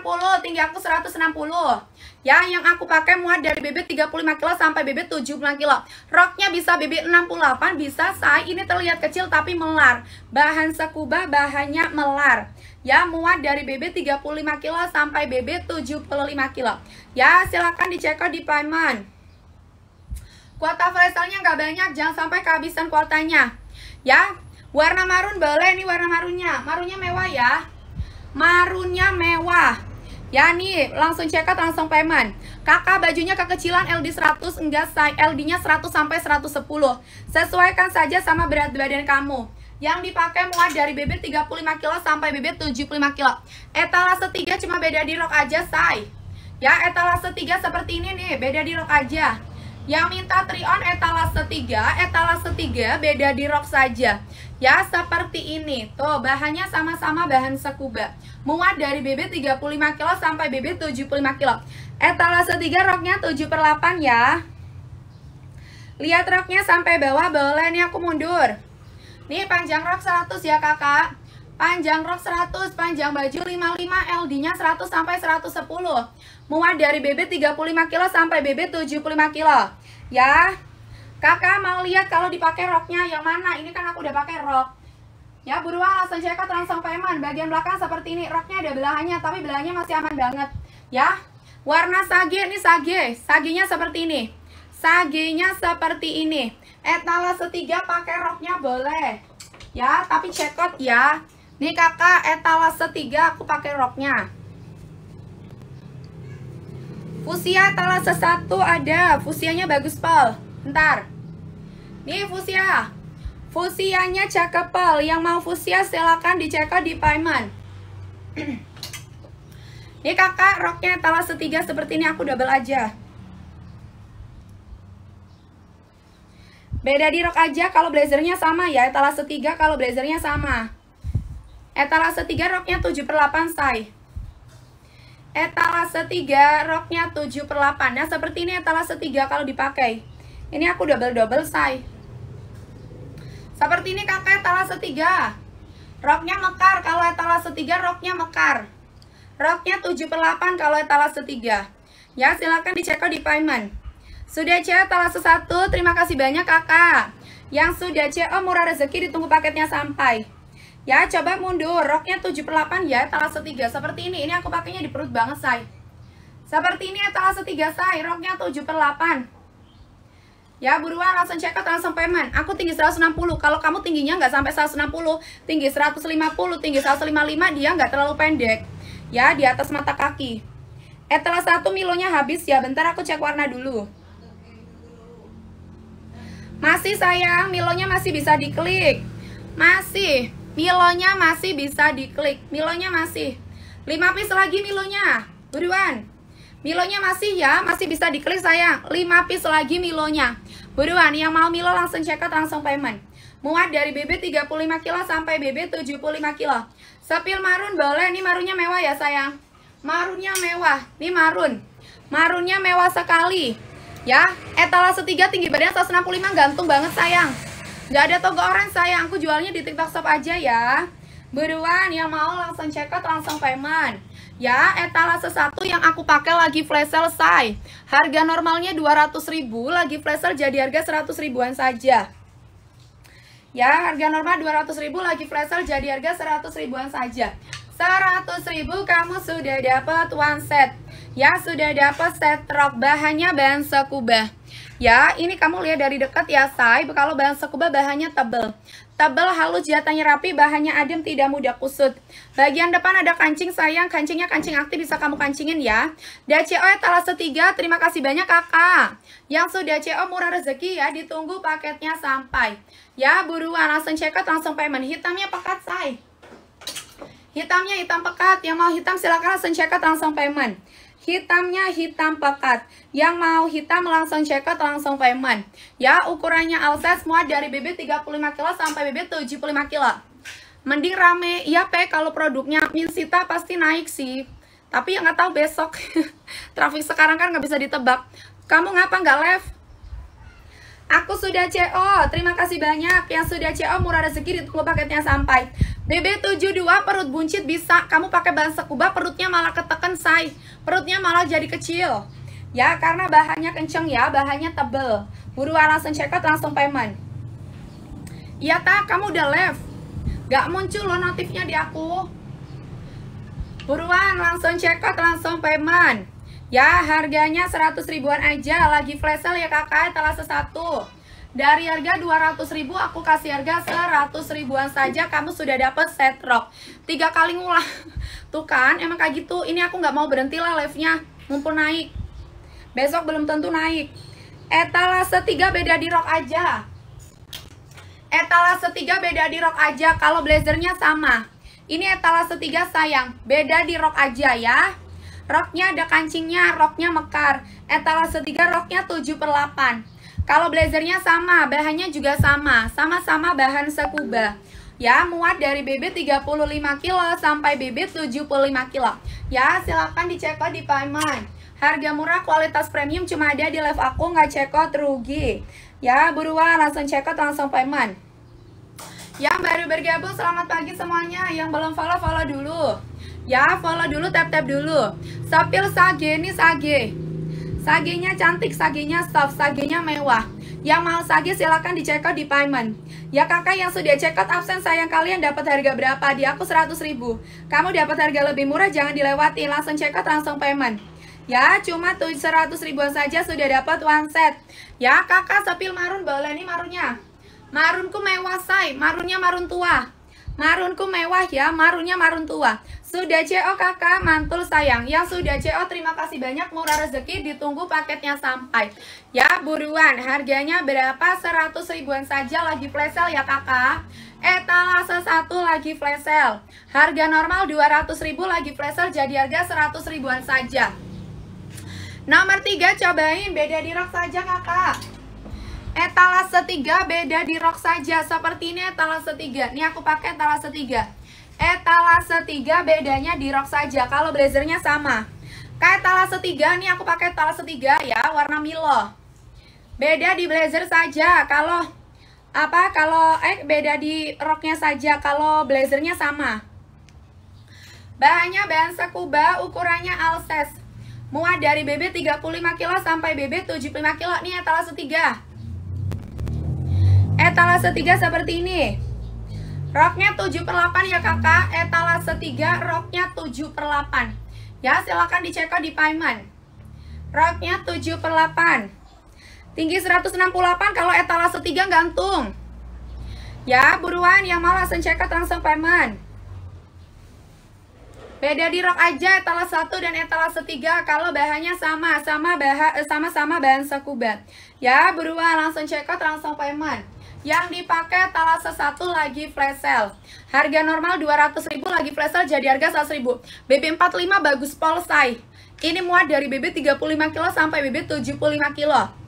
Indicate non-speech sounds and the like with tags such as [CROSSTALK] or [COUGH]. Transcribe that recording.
160, tinggi aku 160. Ya, yang aku pakai muat dari BB 35 kilo sampai BB 75 kilo. Roknya bisa BB 68, bisa saya ini terlihat kecil tapi melar. Bahan sekuba bahannya melar. Ya, muat dari BB 35 kilo sampai BB 75 kilo. Ya, silakan dicek di payment Kuota freestyle-nya nggak banyak, jangan sampai kehabisan kuotanya. Ya, warna marun boleh nih warna marunnya. Marunnya mewah ya marunnya mewah Ya nih, langsung check out, langsung payment. Kakak bajunya kekecilan LD 100, enggak size LD-nya 100 sampai 110. Sesuaikan saja sama berat badan kamu. Yang dipakai muat dari bibir 35 kilo sampai bibir 75 kilo. Etalase 3 cuma beda di rok aja, say. Ya, etalase 3 seperti ini nih, beda di rok aja. Yang minta trion etalase 3, etalase 3 beda di rok saja. Ya, seperti ini. Tuh, bahannya sama-sama bahan sekuba. Muat dari BB 35 kilo sampai BB 75 kilo. Etalase 3 roknya 7 per 8 ya. Lihat roknya sampai bawah, boleh nih aku mundur. Nih panjang rok 100 ya kakak. Panjang rok 100, panjang baju 55, LD-nya 100 sampai 110. Muat dari BB 35 kilo sampai BB 75 kilo. Ya, Kakak mau lihat kalau dipakai roknya yang mana? Ini kan aku udah pakai rok. Ya, buruan langsung kan cekat langsung payment. Bagian belakang seperti ini, roknya ada belahannya, tapi belahannya masih aman banget. Ya, warna sage ini sage. Sagenya seperti ini. Sagenya seperti ini. Etalase 3 pakai roknya boleh. Ya, tapi check out ya. Nih kakak, etalase 3 aku pakai roknya. Fusia etalase sesatu ada. Fusianya bagus, Pel. Ntar. Nih fusia. Fusianya cakep pel. Yang mau fusia silakan dicek di paiman. [CLEARS THROAT] Nih kakak, roknya etalase setiga seperti ini aku double aja. Beda di rok aja kalau blazernya sama ya. Etalase setiga. kalau blazernya sama. Etalase eh, setiga roknya 7 per 8 say. Etalase eh, setiga roknya 7 per 8. Nah seperti ini etalase ya, setiga kalau dipakai. Ini aku double-double say. Seperti ini kakak etalase 3. Roknya mekar kalau etalase 3 roknya mekar. Roknya 7 per 8 kalau etalase 3. Ya, silakan dicek di payment. Sudah cek etalase 1, terima kasih banyak kakak. Yang sudah cek oh, murah rezeki ditunggu paketnya sampai. Ya, coba mundur. Roknya 7 per 8 ya, etalase 3. Seperti ini, ini aku pakainya di perut banget, say. Seperti ini etalase ya, 3, say. Roknya 7 per 8. Ya, buruan langsung check out langsung payment. Aku tinggi 160. Kalau kamu tingginya nggak sampai 160, tinggi 150, tinggi 155 dia nggak terlalu pendek. Ya, di atas mata kaki. Eh, telah satu milonya habis ya. Bentar aku cek warna dulu. Masih sayang, milonya masih bisa diklik. Masih. Milonya masih bisa diklik. Milonya masih. 5 piece lagi milonya. Buruan. Milonya masih ya, masih bisa diklik sayang. 5 piece lagi milonya. Buruan, yang mau milo langsung check out, langsung payment. Muat dari BB 35 kilo sampai BB 75 kilo. Sepil marun boleh, ini marunnya mewah ya sayang. Marunnya mewah, ini marun. Marunnya mewah sekali. Ya, etalase 3 tinggi badan 165 gantung banget sayang. Gak ada toko orang sayang, aku jualnya di TikTok Shop aja ya. Buruan, yang mau langsung check out, langsung payment. Ya, etalase satu yang aku pakai lagi flash sale say. Harga normalnya 200.000, lagi flash sale jadi harga 100 ribuan saja. Ya, harga normal 200.000 lagi flash sale jadi harga 100 ribuan saja. 100.000 kamu sudah dapat one set. Ya, sudah dapat set rok bahannya bahan sekubah. Ya, ini kamu lihat dari dekat ya, say. Kalau bahan sekubah bahannya tebel. Tebal, halus, jahatannya rapi, bahannya adem, tidak mudah kusut. Bagian depan ada kancing, sayang. Kancingnya kancing aktif, bisa kamu kancingin ya. DCO etalase ya, setiga terima kasih banyak kakak. Yang sudah CO murah rezeki ya, ditunggu paketnya sampai. Ya, buruan langsung check out, langsung payment. Hitamnya pekat, say. Hitamnya hitam pekat, yang mau hitam silahkan langsung check out langsung payment. Hitamnya hitam pekat, yang mau hitam langsung check out langsung payment. Ya, ukurannya alset semua dari BB 35 kilo sampai BB 75 kilo. Mending rame, ya Pe, kalau produknya Minsita pasti naik sih. Tapi yang nggak tahu besok, [LAUGHS] traffic sekarang kan nggak bisa ditebak. Kamu ngapa nggak live? Aku sudah CO, terima kasih banyak yang sudah CO murah rezeki ditunggu paketnya sampai. BB72 perut buncit bisa kamu pakai bahan sekuba perutnya malah ketekan say perutnya malah jadi kecil ya karena bahannya kenceng ya bahannya tebel buruan langsung check out langsung payment iya tak kamu udah left gak muncul lo notifnya di aku buruan langsung check out langsung payment ya harganya 100 ribuan aja lagi flash sale ya kakak telah sesatu dari harga 200.000 aku kasih harga 100 ribuan saja kamu sudah dapat set rock. Tiga kali ngulang. [LAUGHS] Tuh kan, emang kayak gitu. Ini aku nggak mau berhenti lah live-nya. Mumpun naik. Besok belum tentu naik. Etalase 3 beda di rock aja. Etalase 3 beda di rock aja kalau blazernya sama. Ini etalase 3 sayang, beda di rok aja ya. Roknya ada kancingnya, roknya mekar. Etalase 3 roknya 7 per 8. Kalau blazernya sama, bahannya juga sama, sama-sama bahan sekuba. Ya, muat dari BB 35 kilo sampai BB 75 kilo. Ya, silahkan dicek di payment. Harga murah, kualitas premium cuma ada di live aku, nggak cekot rugi. Ya, buruan langsung cekot langsung payment. Yang baru bergabung, selamat pagi semuanya. Yang belum follow, follow dulu. Ya, follow dulu, tap-tap dulu. Sapil sage, ini sage. Sagenya cantik, sagenya soft, sagenya mewah. Yang mau sage silahkan di out di payment. Ya kakak yang sudah check out absen sayang kalian dapat harga berapa? Di aku 100 ribu. Kamu dapat harga lebih murah jangan dilewati. Langsung check out langsung payment. Ya cuma tuh 100 ribuan saja sudah dapat one set. Ya kakak sepil marun boleh nih marunnya. Marunku mewah say. Marunnya marun tua. Marunku mewah ya. Marunnya marun tua. Sudah CO kakak, mantul sayang. Yang sudah CO terima kasih banyak, murah rezeki, ditunggu paketnya sampai. Ya buruan, harganya berapa? 100 ribuan saja lagi flash sale ya kakak. Etalase eh, satu lagi flash sale. Harga normal 200 ribu lagi flash sale jadi harga 100 ribuan saja. Nomor 3 cobain beda di rok saja kakak. Etalase eh, 3 beda di rok saja. Seperti ini etalase eh, 3. Ini aku pakai etalase 3. Etalase 3 bedanya di rok saja kalau blazernya sama. Kayak etalase 3 nih aku pakai etalase 3 ya, warna Milo. Beda di blazer saja kalau apa kalau eh beda di roknya saja kalau blazernya sama. Bahannya bahan sekuba, ukurannya alses. Muat dari BB 35 kilo sampai BB 75 kilo. Nih etalase 3. Etalase 3 seperti ini. Roknya 7 per 8 ya kakak, etalase 3 roknya 7 per 8 Ya silahkan dicek di payment Roknya 7 per 8 Tinggi 168 kalau etalase 3 gantung Ya buruan yang malas cek langsung payment Beda di rok aja etalase 1 dan etalase 3 kalau bahannya sama eh, Sama-sama bahan, sama -sama bahan Ya buruan langsung cek langsung payment yang dipakai talase satu lagi flash sale. Harga normal 200.000 lagi flash sale jadi harga 100.000. BB45 bagus polsai. Ini muat dari BB 35 kilo sampai BB 75 kilo.